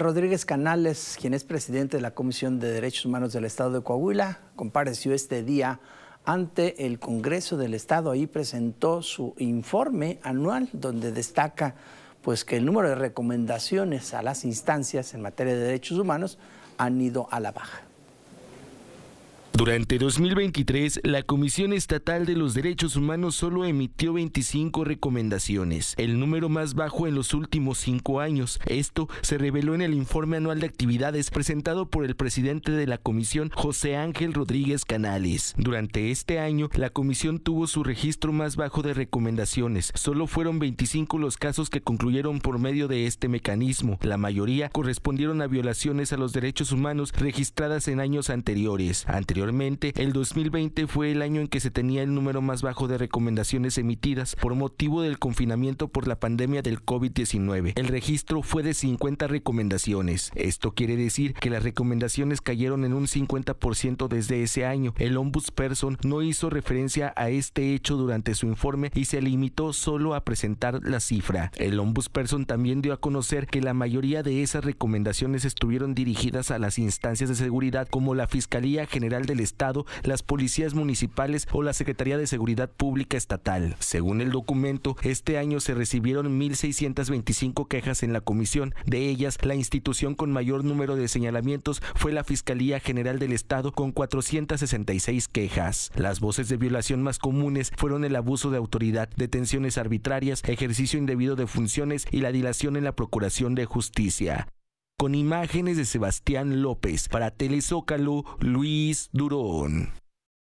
Rodríguez Canales, quien es presidente de la Comisión de Derechos Humanos del Estado de Coahuila, compareció este día ante el Congreso del Estado. Ahí presentó su informe anual donde destaca pues, que el número de recomendaciones a las instancias en materia de derechos humanos han ido a la baja. Durante 2023, la Comisión Estatal de los Derechos Humanos solo emitió 25 recomendaciones, el número más bajo en los últimos cinco años. Esto se reveló en el informe anual de actividades presentado por el presidente de la Comisión, José Ángel Rodríguez Canales. Durante este año, la Comisión tuvo su registro más bajo de recomendaciones. Solo fueron 25 los casos que concluyeron por medio de este mecanismo. La mayoría correspondieron a violaciones a los derechos humanos registradas en años anteriores. Anterior el 2020 fue el año en que se tenía el número más bajo de recomendaciones emitidas por motivo del confinamiento por la pandemia del COVID-19. El registro fue de 50 recomendaciones. Esto quiere decir que las recomendaciones cayeron en un 50% desde ese año. El ombudsperson no hizo referencia a este hecho durante su informe y se limitó solo a presentar la cifra. El ombudsperson también dio a conocer que la mayoría de esas recomendaciones estuvieron dirigidas a las instancias de seguridad como la Fiscalía General del Estado, las policías municipales o la Secretaría de Seguridad Pública Estatal. Según el documento, este año se recibieron 1.625 quejas en la comisión. De ellas, la institución con mayor número de señalamientos fue la Fiscalía General del Estado con 466 quejas. Las voces de violación más comunes fueron el abuso de autoridad, detenciones arbitrarias, ejercicio indebido de funciones y la dilación en la Procuración de Justicia con imágenes de Sebastián López para Telezócalo, Luis Durón.